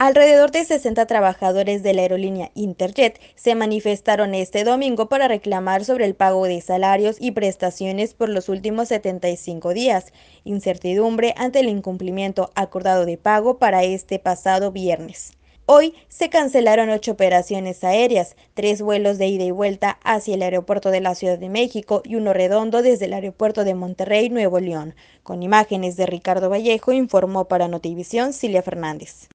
Alrededor de 60 trabajadores de la aerolínea Interjet se manifestaron este domingo para reclamar sobre el pago de salarios y prestaciones por los últimos 75 días, incertidumbre ante el incumplimiento acordado de pago para este pasado viernes. Hoy se cancelaron ocho operaciones aéreas, tres vuelos de ida y vuelta hacia el aeropuerto de la Ciudad de México y uno redondo desde el aeropuerto de Monterrey, Nuevo León. Con imágenes de Ricardo Vallejo informó para Notivisión Cilia Fernández.